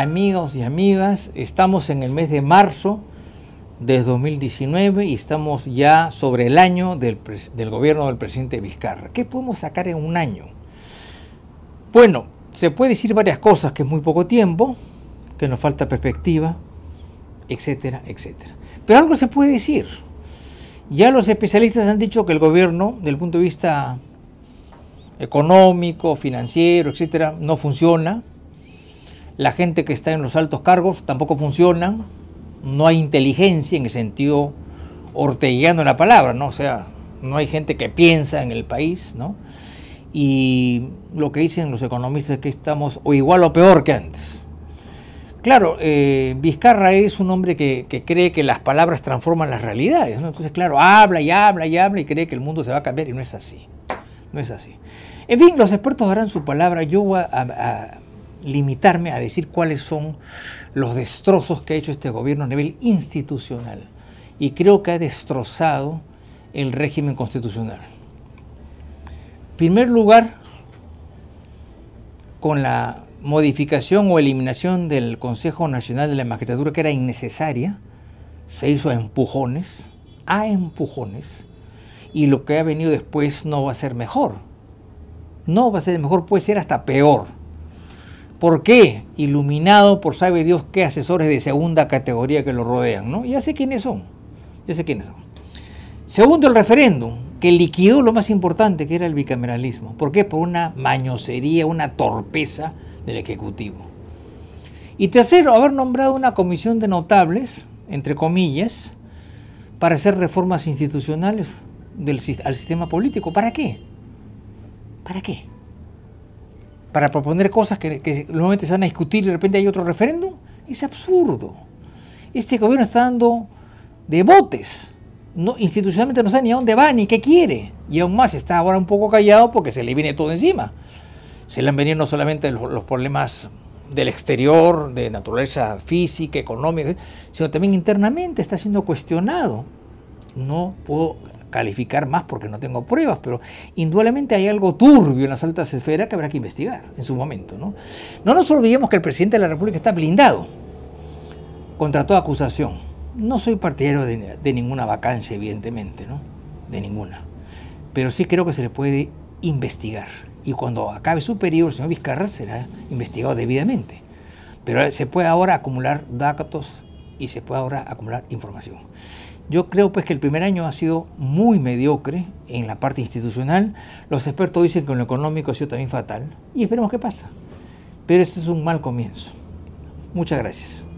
amigos y amigas, estamos en el mes de marzo de 2019 y estamos ya sobre el año del, del, gobierno del presidente Vizcarra. ¿Qué podemos sacar en un año? Bueno, se puede decir varias cosas, que es muy poco tiempo, que nos falta perspectiva, etcétera, etcétera. Pero algo se puede decir. Ya los especialistas han dicho que el gobierno, desde el punto de vista económico, financiero, etcétera, no funciona, la gente que está en los altos cargos tampoco funciona, no hay inteligencia en el sentido orteguiano la palabra, ¿no? O sea, no hay gente que piensa en el país, ¿no? Y lo que dicen los economistas es que estamos o igual o peor que antes. Claro, eh, Vizcarra es un hombre que, cree que las palabras transforman las realidades, ¿no? Entonces, claro, habla y habla y habla y cree que el mundo se va a cambiar y no es así. No es así. En fin, los expertos darán su palabra. Yo a limitarme a decir cuáles son los destrozos que ha hecho este gobierno a nivel institucional. Y creo que ha destrozado el régimen constitucional. En primer lugar, con la modificación o eliminación del Consejo Nacional de la Magistratura, que era innecesaria, se hizo a empujones, a empujones, y lo que ha venido después no va a ser mejor. No va a ser mejor, puede ser hasta peor ¿Por qué? Iluminado por sabe Dios qué asesores de segunda categoría que lo rodean, ¿no? Ya sé quiénes son, ya sé quiénes son. Segundo, el referéndum, que liquidó lo más importante, que era el bicameralismo. ¿Por qué? Por una mañosería, una torpeza del Ejecutivo. Y tercero, haber nombrado una comisión de notables, entre comillas, para hacer reformas institucionales del, al sistema político. ¿Para qué? ¿Para qué? para proponer cosas que, normalmente se van a discutir y de repente hay otro referéndum, es absurdo. Este gobierno está dando de botes. No, institucionalmente no sabe ni a dónde va ni qué quiere. Y aún más está ahora un poco callado porque se le viene todo encima. Se le han venido no solamente los, los problemas del exterior, de naturaleza física, económica, sino también internamente está siendo cuestionado. No puedo calificar más porque no tengo pruebas, pero indudablemente hay algo turbio en las altas esferas que habrá que investigar en su momento. No, no nos olvidemos que el presidente de la República está blindado contra toda acusación. No soy partidario de, ninguna vacancia, evidentemente, ¿no? de ninguna. Pero sí creo que se le puede investigar. Y cuando acabe su periodo, el señor Vizcarra será investigado debidamente. Pero se puede ahora acumular datos y se puede ahora acumular información. Yo creo pues que el primer año ha sido muy mediocre en la parte institucional. Los expertos dicen que en lo económico ha sido también fatal y esperemos qué pasa. Pero esto es un mal comienzo. Muchas gracias.